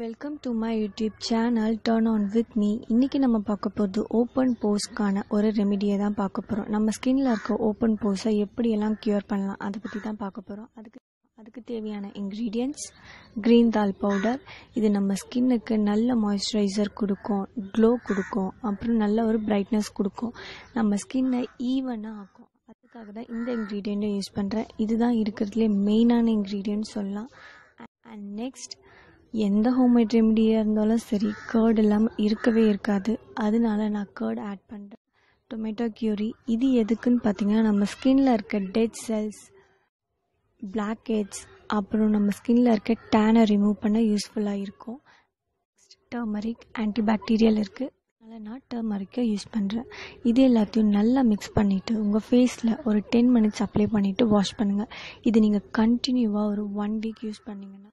welcome to my YouTube channel turn on with me இன்றைக்கி நம்ம பார்க்க போகிறது ஓப்பன் போஸ்க்கான ஒரு ரெமிடியை தான் பார்க்க போகிறோம் நம்ம ஸ்கின்னில் இருக்க ஓப்பன் போஸை எப்படியெல்லாம் க்யூர் பண்ணலாம் அதை பற்றி தான் பார்க்க போகிறோம் அதுக்கு அதுக்கு தேவையான இன்க்ரீடியன்ட்ஸ் க்ரீன் தால் பவுடர் இது நம்ம ஸ்கின்னுக்கு நல்ல மாய்ஸ்சரைசர் கொடுக்கும் க்ளோ கொடுக்கும் அப்புறம் நல்ல ஒரு பிரைட்னஸ் கொடுக்கும் நம்ம ஸ்கின்னை ஈவனாக ஆக்கும் அதுக்காக தான் இந்த இன்க்ரீடியண்ட்டும் யூஸ் பண்ணுறேன் இதுதான் இருக்கிறதுலே மெயினான இன்க்ரீடியன்ட் சொல்லலாம் அண்ட் நெக்ஸ்ட் எந்த மேட் ரெமிடியாக இருந்தாலும் சரி கேர்டு இல்லாமல் இருக்கவே இருக்காது அதனால நான் கேர்டு ஆட் பண்ணுறேன் டொமேட்டோ க்யூரி இது எதுக்குன்னு பார்த்தீங்கன்னா நம்ம ஸ்கின்னில் இருக்க டெட் செல்ஸ் பிளாக் ஹெட்ஸ் அப்புறம் நம்ம ஸ்கின்னில் இருக்க டேனை ரிமூவ் பண்ண யூஸ்ஃபுல்லாக இருக்கும் நெக்ஸ்ட் டர்மரிக் ஆன்டிபாக்டீரியல் இருக்குது அதனால் நான் டர்மரிக்கை யூஸ் பண்ணுறேன் இது எல்லாத்தையும் நல்லா மிக்ஸ் பண்ணிவிட்டு உங்கள் ஃபேஸில் ஒரு டென் மினிட்ஸ் அப்ளை பண்ணிவிட்டு வாஷ் பண்ணுங்கள் இது நீங்கள் கண்டினியூவாக ஒரு ஒன் வீக் யூஸ் பண்ணிங்கன்னா